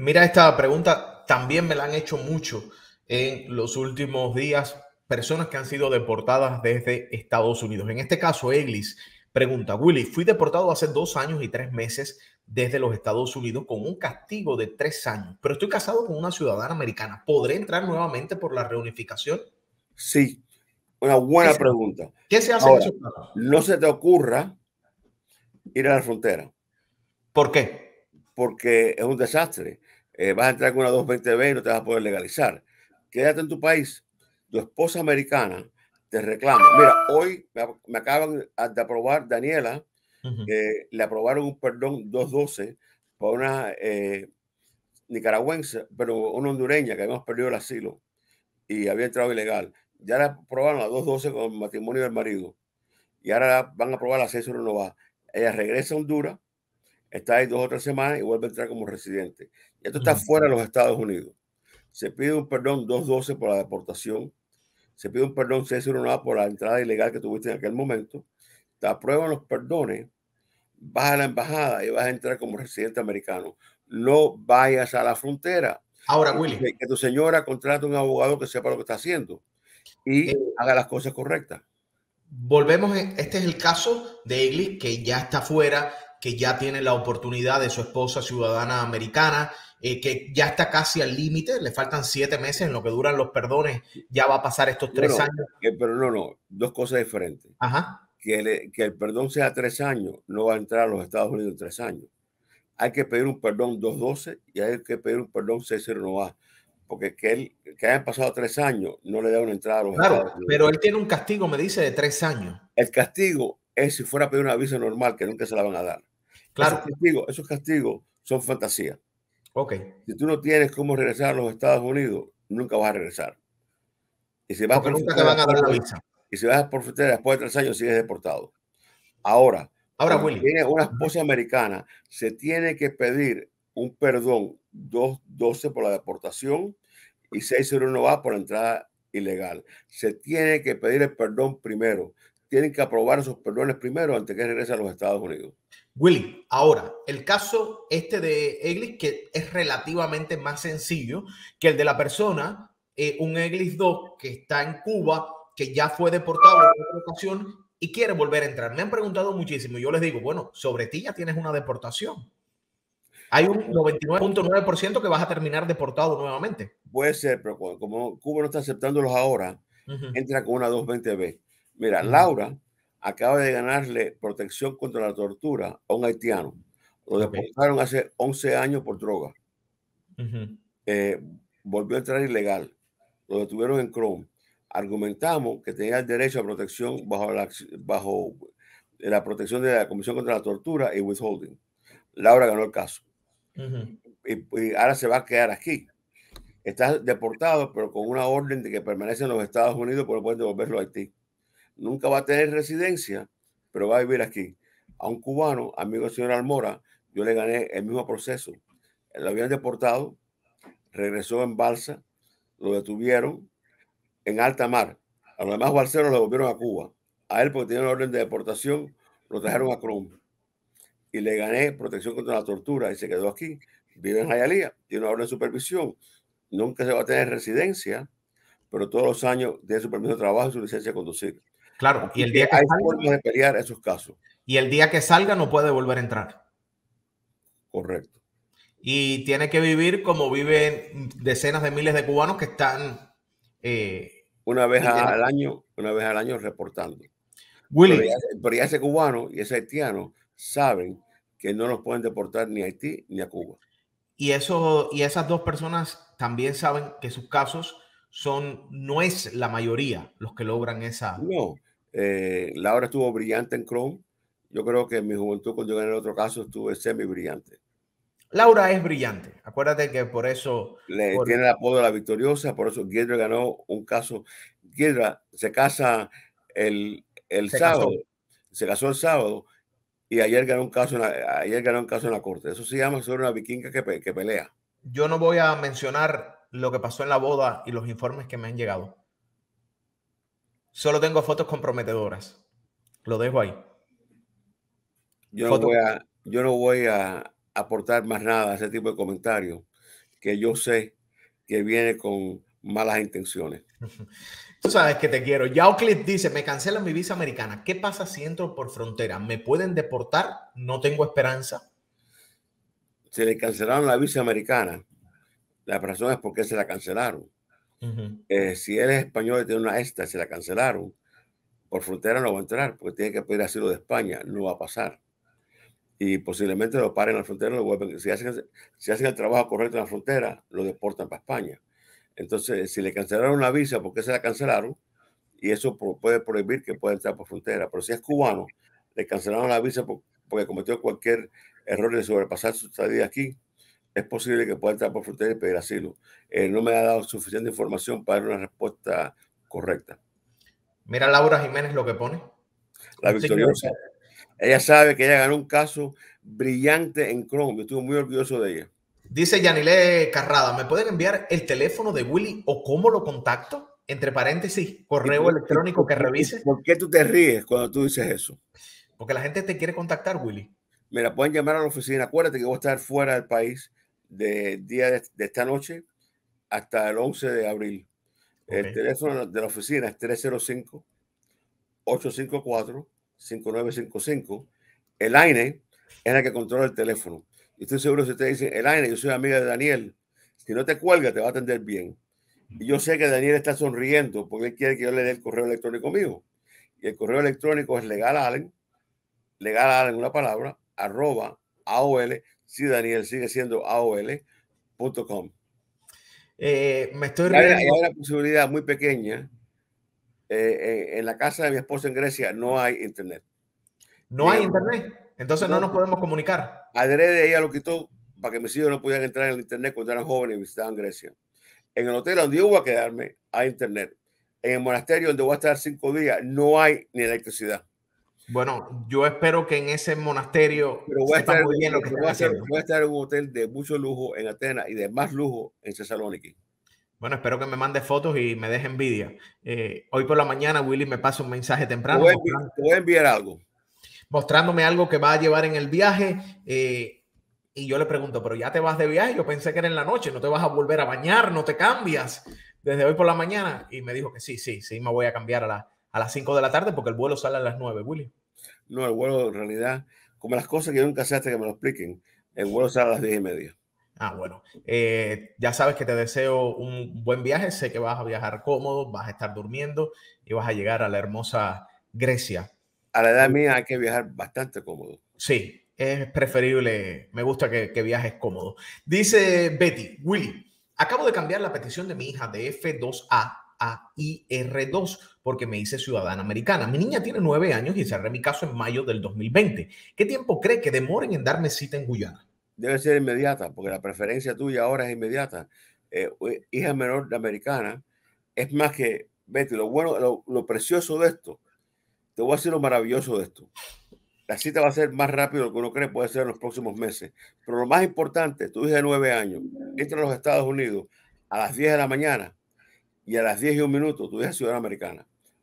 Mira, esta pregunta también me la han hecho mucho en los últimos días personas que han sido deportadas desde Estados Unidos. En este caso, Eglis pregunta, Willy, fui deportado hace dos años y tres meses desde los Estados Unidos con un castigo de tres años, pero estoy casado con una ciudadana americana. ¿Podré entrar nuevamente por la reunificación? Sí, una buena pregunta. ¿Qué se hace? no se te ocurra ir a la frontera. ¿Por qué? Porque es un desastre. Eh, vas a entrar con una 220B y no te vas a poder legalizar. Quédate en tu país. Tu esposa americana te reclama. Mira, hoy me, acaban de aprobar, Daniela, le aprobaron un perdón 212 para una eh, nicaragüense, pero una hondureña que habíamos perdido el asilo y había entrado ilegal. Ya la aprobaron la 212 con matrimonio del marido. Y ahora van a aprobar la no va Ella regresa a Honduras está ahí dos o tres semanas y vuelve a entrar como residente. Y esto está fuera de los Estados Unidos. Se pide un perdón 212 por la deportación. Se pide un perdón 601 por la entrada ilegal que tuviste en aquel momento. Te aprueban los perdones, vas a la embajada y vas a entrar como residente americano. No vayas a la frontera. Ahora, Willy. Que, tu señora contrate un abogado que sepa lo que está haciendo y eh, haga las cosas correctas. Volvemos, este es el caso de Egli, que ya está fuera, que ya tiene la oportunidad de su esposa ciudadana americana, eh, que ya está casi al límite, le faltan siete meses en lo que duran los perdones, ya va a pasar estos tres años. Eh, pero no, no, dos cosas diferentes. Ajá. Que, el perdón sea tres años, no va a entrar a los Estados Unidos en tres años. Hay que pedir un perdón 212 y hay que pedir un perdón 609 porque que, él, que hayan pasado tres años no le da una entrada a los Estados Unidos. pero él tiene un castigo, me dice, de tres años. El castigo es si fuera a pedir una visa normal, que nunca se la van a dar. Claro. Esos castigos, esos castigos son fantasía. Ok. Si tú no tienes cómo regresar a los Estados Unidos, nunca vas a regresar. Y si vas a te van a dar la visa. Y si vas a después de tres años, sigues deportado. Ahora, Ahora Willy. tiene una esposa americana, se tiene que pedir un perdón 212 por la deportación y 601 va por la entrada ilegal. Se tiene que pedir el perdón primero tienen que aprobar sus perdones primero antes que regrese a los Estados Unidos. Willy, ahora, el caso este de Eglis, que es relativamente más sencillo que el de la persona, eh, un Eglis 2 que está en Cuba, que ya fue deportado en otra ocasión y quiere volver a entrar. Me han preguntado muchísimo y yo les digo, bueno, sobre ti ya tienes una deportación. Hay un 99.9% que vas a terminar deportado nuevamente. Puede ser, pero como Cuba no está aceptándolos ahora, entra con una 220B. Mira, Laura acaba de ganarle protección contra la tortura a un haitiano. Lo deportaron hace 11 años por droga. Eh, volvió a entrar ilegal. Lo detuvieron en Chrome. Argumentamos que tenía el derecho a protección bajo la, protección de la Comisión contra la Tortura y Withholding. Laura ganó el caso. y, ahora se va a quedar aquí. Está deportado, pero con una orden de que permanece en los Estados Unidos, pero pueden devolverlo a Haití nunca va a tener residencia, pero va a vivir aquí. A un cubano, amigo del señor Almora, yo le gané el mismo proceso. Lo habían deportado, regresó en balsa, lo detuvieron en alta mar. A los demás balseros lo volvieron a Cuba. A él, porque tenía una orden de deportación, lo trajeron a Colombia. Y le gané protección contra la tortura y se quedó aquí. Vive en Jayalía, tiene una orden de supervisión. Nunca se va a tener residencia, pero todos los años tiene su permiso de trabajo y su licencia de conducir. Claro, y el día que salga, esos casos. Y el día que salga no puede volver a entrar. Correcto. Y tiene que vivir como viven decenas de miles de cubanos que están... Eh, una vez al año, una vez al año reportando. Pero ya, ese cubano y ese haitiano saben que no los pueden deportar ni a Haití ni a Cuba. Y, eso, y esas dos personas también saben que sus casos son, no es la mayoría los que logran esa. Eh, Laura estuvo brillante en Chrome. Yo creo que en mi juventud, cuando yo gané el otro caso, estuve semi brillante. Laura es brillante. Acuérdate que por eso. Le tiene el apodo de la victoriosa, por eso Giedra ganó un caso. Giedra se casa el, el sábado. Se casó el sábado y ayer ganó un caso en la, ayer ganó un caso en la corte. Eso se llama sobre una vikinga que, que pelea. Yo no voy a mencionar lo que pasó en la boda y los informes que me han llegado. Solo tengo fotos comprometedoras. Lo dejo ahí. Yo no, voy a, aportar más nada a ese tipo de comentarios que yo sé que viene con malas intenciones. Tú sabes que te quiero. Yaoclip dice, me cancelan mi visa americana. ¿Qué pasa si entro por frontera? ¿Me pueden deportar? No tengo esperanza. Se le cancelaron la visa americana. La razón es porque se la cancelaron. Eh, si él es español y tiene una esta, se la cancelaron, por frontera no va a entrar porque tiene que pedir asilo de España, no va a pasar. Y posiblemente lo paren en la frontera, Si hacen, si hacen el trabajo correcto en la frontera, lo deportan para España. Entonces, si le cancelaron la visa, ¿por qué se la cancelaron? Y eso puede prohibir que pueda entrar por frontera. Pero si es cubano, le cancelaron la visa porque cometió cualquier error de sobrepasar su estadía aquí, es posible que pueda estar por frontera y pedir asilo. Eh, no me ha dado suficiente información para dar una respuesta correcta. Mira Laura Jiménez lo que pone. La victoriosa. Ella sabe que ella ganó un caso brillante en Chrome. Estuve muy orgulloso de ella. Dice Yanile Carrada, ¿me pueden enviar el teléfono de Willy o cómo lo contacto? Entre paréntesis, correo electrónico que revise. ¿Por qué tú te ríes cuando tú dices eso? Porque la gente te quiere contactar, Willy. Mira, pueden llamar a la oficina. Acuérdate que voy a estar fuera del país día de, esta noche hasta el 11 de abril. El teléfono de la oficina es 305-854-5955. El AINE es la que controla el teléfono. Y estoy seguro si ustedes dicen, el AINE, yo soy amiga de Daniel, si no te cuelga, te va a atender bien. Y yo sé que Daniel está sonriendo porque él quiere que yo le dé el correo electrónico mío. Y el correo electrónico es legal legal Allen una palabra, arroba, AOL, Sí, Daniel, sigue siendo AOL.com. Eh, me estoy hay, una posibilidad muy pequeña. Eh, eh, en, la casa de mi esposa en Grecia no hay internet. No hay internet. Entonces no, nos podemos comunicar. Adrede ella lo quitó para que mis hijos no pudieran entrar en el internet cuando eran jóvenes y visitaban Grecia. En el hotel donde yo voy a quedarme hay internet. En el monasterio donde voy a estar cinco días no hay ni electricidad. Bueno, yo espero que en ese monasterio Pero voy a estar, muy bien lo que voy a, voy a estar en un hotel de mucho lujo en Atenas y de más lujo en Tesalónica. Bueno, espero que me mande fotos y me deje envidia. Eh, hoy por la mañana Willy me pasa un mensaje temprano. Te voy a enviar algo. Mostrándome algo que va a llevar en el viaje. Eh, y yo le pregunto, pero ya te vas de viaje, yo pensé que era en la noche, no te vas a volver a bañar, no te cambias desde hoy por la mañana. Y me dijo que sí, sí, sí, me voy a cambiar a, a las 5 de la tarde porque el vuelo sale a las 9, Willy. No, el vuelo en realidad, como las cosas que nunca sé hasta que me lo expliquen, el vuelo sale a las diez y media. Ah, bueno. Eh, ya sabes que te deseo un buen viaje. Sé que vas a viajar cómodo, vas a estar durmiendo y vas a llegar a la hermosa Grecia. A la edad mía hay que viajar bastante cómodo. Sí, es preferible. Me gusta que, que viajes cómodo. Dice Betty, Willy, acabo de cambiar la petición de mi hija de F2A a IR2 porque me dice ciudadana americana. Mi niña tiene nueve años y cerré mi caso en mayo del 2020. ¿Qué tiempo cree que demoren en darme cita en Guyana? Debe ser inmediata, porque la preferencia tuya ahora es inmediata. Eh, eh, hija menor de americana, es más que, Vete, lo bueno, lo, precioso de esto, te voy a decir lo maravilloso de esto. La cita va a ser más rápido de lo que uno cree, puede ser en los próximos meses. Pero lo más importante, tú hija nueve años, entre a los Estados Unidos a las 10 de la mañana, y a las 10 y un minuto tú ves Ciudad Americana.